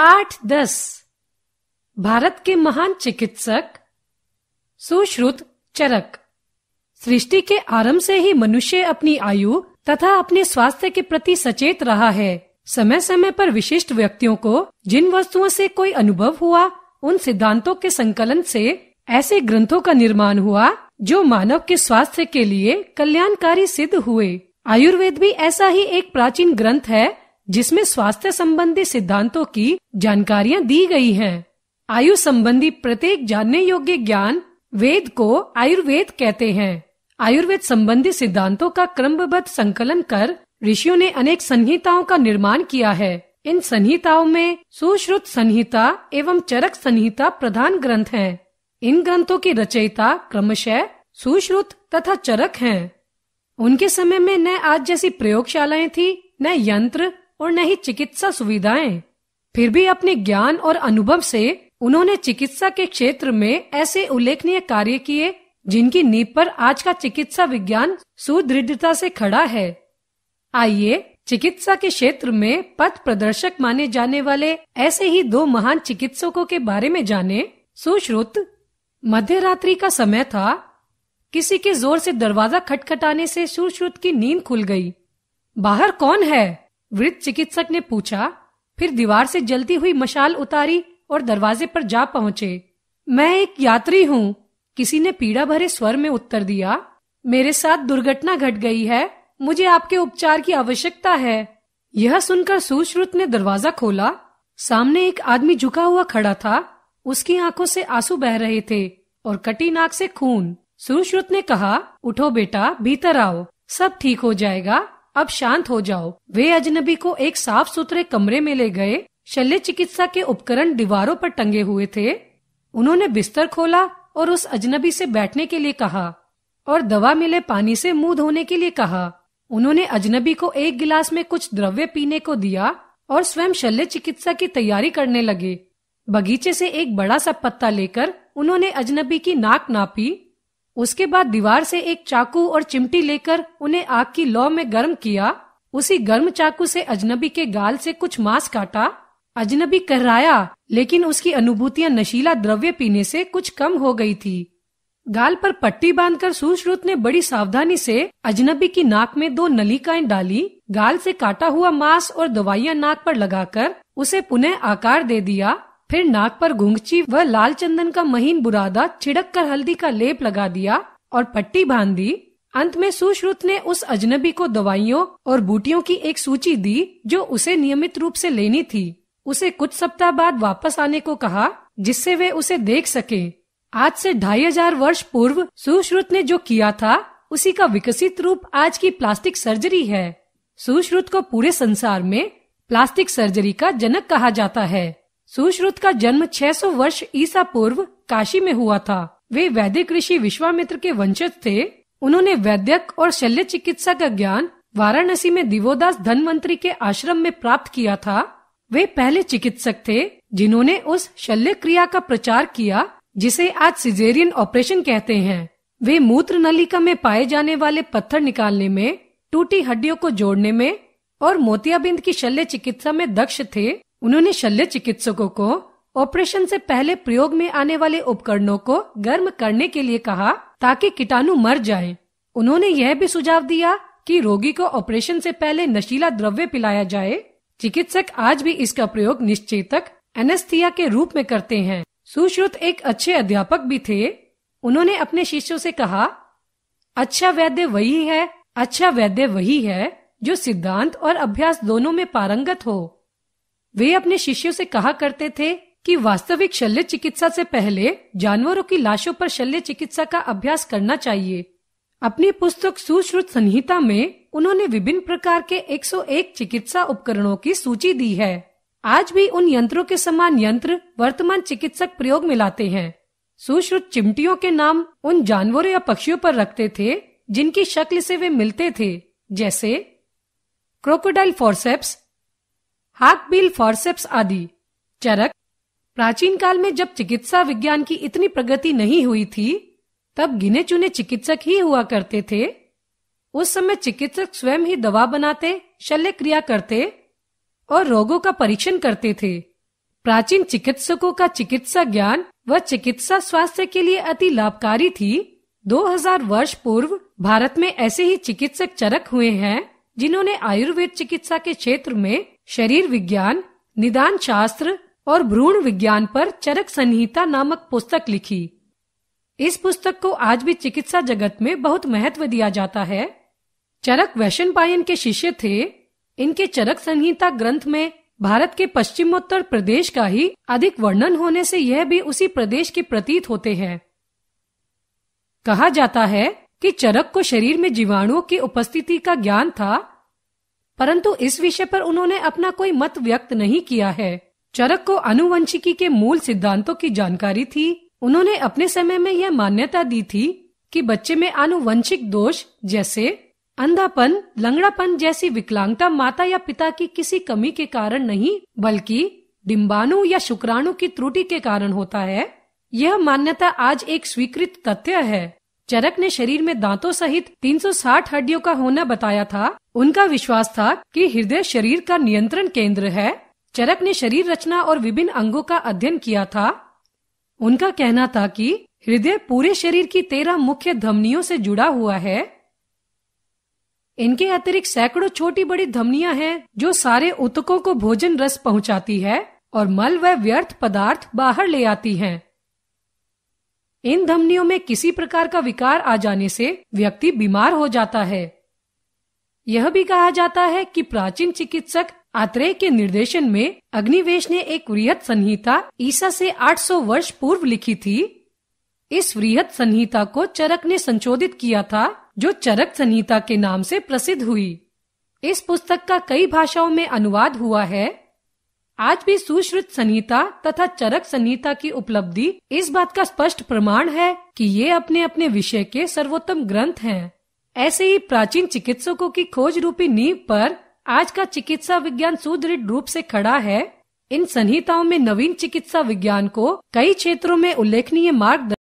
पाठ दस भारत के महान चिकित्सक सुश्रुत चरक सृष्टि के आरंभ से ही मनुष्य अपनी आयु तथा अपने स्वास्थ्य के प्रति सचेत रहा है समय समय पर विशिष्ट व्यक्तियों को जिन वस्तुओं से कोई अनुभव हुआ उन सिद्धांतों के संकलन से ऐसे ग्रंथों का निर्माण हुआ जो मानव के स्वास्थ्य के लिए कल्याणकारी सिद्ध हुए आयुर्वेद भी ऐसा ही एक प्राचीन ग्रंथ है जिसमें स्वास्थ्य संबंधी सिद्धांतों की जानकारियां दी गई हैं। आयु संबंधी प्रत्येक जानने योग्य ज्ञान वेद को आयुर्वेद कहते हैं आयुर्वेद संबंधी सिद्धांतों का क्रमबद्ध संकलन कर ऋषियों ने अनेक संहिताओं का निर्माण किया है इन संहिताओं में सुश्रुत संहिता एवं चरक संहिता प्रधान ग्रंथ हैं। इन ग्रंथों की रचयिता क्रमशः सुश्रुत तथा चरक हैं। उनके समय में न आज जैसी प्रयोगशालाएं थी न यंत्र और न ही चिकित्सा सुविधाएं फिर भी अपने ज्ञान और अनुभव से उन्होंने चिकित्सा के क्षेत्र में ऐसे उल्लेखनीय कार्य किए जिनकी नींव पर आज का चिकित्सा विज्ञान सुदृढ़ता से खड़ा है आइए चिकित्सा के क्षेत्र में पथ प्रदर्शक माने जाने वाले ऐसे ही दो महान चिकित्सकों के बारे में जाने सुश्रुत मध्य रात्रि का समय था किसी के जोर से दरवाजा खटखटाने से सुश्रुत की नींद खुल गई बाहर कौन है वृद्ध चिकित्सक ने पूछा फिर दीवार से जलती हुई मशाल उतारी और दरवाजे पर जा पहुंचे मैं एक यात्री हूँ किसी ने पीड़ा भरे स्वर में उत्तर दिया मेरे साथ दुर्घटना घट गई है मुझे आपके उपचार की आवश्यकता है यह सुनकर सुश्रुत ने दरवाजा खोला सामने एक आदमी झुका हुआ खड़ा था उसकी आंखों से आंसू बह रहे थे और कटी नाक से खून सुश्रुत ने कहा उठो बेटा भीतर आओ सब ठीक हो जाएगा अब शांत हो जाओ वे अजनबी को एक साफ सुथरे कमरे में ले गए शल्य चिकित्सा के उपकरण दीवारों पर टंगे हुए थे उन्होंने बिस्तर खोला और उस अजनबी से बैठने के लिए कहा और दवा मिले पानी से मुंह धोने के लिए कहा उन्होंने अजनबी को एक गिलास में कुछ द्रव्य पीने को दिया और स्वयं शल्य चिकित्सा की तैयारी करने लगे बगीचे से एक बड़ा सा पत्ता लेकर उन्होंने अजनबी की नाक नापी उसके बाद दीवार से एक चाकू और चिमटी लेकर उन्हें आग की लौ में गर्म किया उसी गर्म चाकू से अजनबी के गाल से कुछ मांस काटा अजनबी कहराया लेकिन उसकी अनुभूतियां नशीला द्रव्य पीने से कुछ कम हो गई थी गाल पर पट्टी बांधकर सुश्रुत ने बड़ी सावधानी से अजनबी की नाक में दो नलिकाएं डाली गाल से काटा हुआ मांस और दवाइयां नाक पर लगाकर उसे पुनः आकार दे दिया फिर नाक पर घुंघची व लाल चंदन का महीन बुरादा छिड़क कर हल्दी का लेप लगा दिया और पट्टी बांध दी अंत में सुश्रुत ने उस अजनबी को दवाइयों और बूटियों की एक सूची दी जो उसे नियमित रूप से लेनी थी उसे कुछ सप्ताह बाद वापस आने को कहा जिससे वे उसे देख सके आज से ढाई हजार वर्ष पूर्व सुश्रुत ने जो किया था उसी का विकसित रूप आज की प्लास्टिक सर्जरी है सुश्रुत को पूरे संसार में प्लास्टिक सर्जरी का जनक कहा जाता है सुश्रुत का जन्म 600 वर्ष ईसा पूर्व काशी में हुआ था वे वैदिक ऋषि विश्वामित्र के वंशज थे उन्होंने वैद्यक और शल्य चिकित्सा का ज्ञान वाराणसी में दिवोदास धनवंतरी के आश्रम में प्राप्त किया था वे पहले चिकित्सक थे जिन्होंने उस शल्य क्रिया का प्रचार किया जिसे आज सिजेरियन ऑपरेशन कहते हैं वे मूत्र नलिका में पाए जाने वाले पत्थर निकालने में टूटी हड्डियों को जोड़ने में और मोतियाबिंद की शल्य चिकित्सा में दक्ष थे उन्होंने शल्य चिकित्सकों को ऑपरेशन से पहले प्रयोग में आने वाले उपकरणों को गर्म करने के लिए कहा ताकि कीटाणु मर जाए उन्होंने यह भी सुझाव दिया कि रोगी को ऑपरेशन से पहले नशीला द्रव्य पिलाया जाए चिकित्सक आज भी इसका प्रयोग निश्चेतक एनेस्थिया के रूप में करते हैं सुश्रुत एक अच्छे अध्यापक भी थे उन्होंने अपने शिष्यों से कहा अच्छा वैद्य वही है अच्छा वैद्य वही है जो सिद्धांत और अभ्यास दोनों में पारंगत हो वे अपने शिष्यों से कहा करते थे कि वास्तविक शल्य चिकित्सा से पहले जानवरों की लाशों पर शल्य चिकित्सा का अभ्यास करना चाहिए अपनी पुस्तक सुश्रुत संहिता में उन्होंने विभिन्न प्रकार के 101 चिकित्सा उपकरणों की सूची दी है आज भी उन यंत्रों के समान यंत्र वर्तमान चिकित्सक प्रयोग में लाते हैं सुश्रुत चिमटियों के नाम उन जानवरों या पक्षियों पर रखते थे जिनकी शक्ल से वे मिलते थे जैसे crocodile forceps hawk bill forceps आदि चरक प्राचीन काल में जब चिकित्सा विज्ञान की इतनी प्रगति नहीं हुई थी तब गिने चुने चिकित्सक ही हुआ करते थे उस समय चिकित्सक स्वयं ही दवा बनाते शल्य क्रिया करते और रोगों का परीक्षण करते थे प्राचीन चिकित्सकों का चिकित्सा ज्ञान व चिकित्सा स्वास्थ्य के लिए अति लाभकारी थी 2000 वर्ष पूर्व भारत में ऐसे ही चिकित्सक चरक हुए हैं जिन्होंने आयुर्वेद चिकित्सा के क्षेत्र में शरीर विज्ञान निदान शास्त्र और भ्रूण विज्ञान पर चरक संहिता नामक पुस्तक लिखी इस पुस्तक को आज भी चिकित्सा जगत में बहुत महत्व दिया जाता है चरक वैशन पायन के शिष्य थे इनके चरक संहिता ग्रंथ में भारत के पश्चिमोत्तर प्रदेश का ही अधिक वर्णन होने से यह भी उसी प्रदेश के प्रतीत होते हैं कहा जाता है कि चरक को शरीर में जीवाणुओं की उपस्थिति का ज्ञान था परंतु इस विषय पर उन्होंने अपना कोई मत व्यक्त नहीं किया है चरक को अनुवंशिकी के मूल सिद्धांतों की जानकारी थी उन्होंने अपने समय में यह मान्यता दी थी कि बच्चे में आनुवंशिक दोष जैसे अंधापन लंगड़ापन जैसी विकलांगता माता या पिता की किसी कमी के कारण नहीं बल्कि डिम्बाणु या शुक्राणु की त्रुटि के कारण होता है यह मान्यता आज एक स्वीकृत तथ्य है चरक ने शरीर में दांतों सहित 360 हड्डियों का होना बताया था उनका विश्वास था कि हृदय शरीर का नियंत्रण केंद्र है चरक ने शरीर रचना और विभिन्न अंगों का अध्ययन किया था उनका कहना था कि हृदय पूरे शरीर की तेरह मुख्य धमनियों से जुड़ा हुआ है इनके अतिरिक्त सैकड़ों छोटी बड़ी धमनियां हैं जो सारे उतकों को भोजन रस पहुंचाती है और मल व व्यर्थ पदार्थ बाहर ले आती हैं। इन धमनियों में किसी प्रकार का विकार आ जाने से व्यक्ति बीमार हो जाता है यह भी कहा जाता है कि प्राचीन चिकित्सक आत्रेय के निर्देशन में अग्निवेश ने एक वृहत संहिता ईसा से 800 वर्ष पूर्व लिखी थी इस वृहत संहिता को चरक ने संशोधित किया था जो चरक संहिता के नाम से प्रसिद्ध हुई इस पुस्तक का कई भाषाओं में अनुवाद हुआ है आज भी सुश्रुत संहिता तथा चरक संहिता की उपलब्धि इस बात का स्पष्ट प्रमाण है कि ये अपने अपने विषय के सर्वोत्तम ग्रंथ हैं। ऐसे ही प्राचीन चिकित्सकों की खोज रूपी नींव पर आज का चिकित्सा विज्ञान सुदृढ़ रूप से खड़ा है इन संहिताओं में नवीन चिकित्सा विज्ञान को कई क्षेत्रों में उल्लेखनीय मार्ग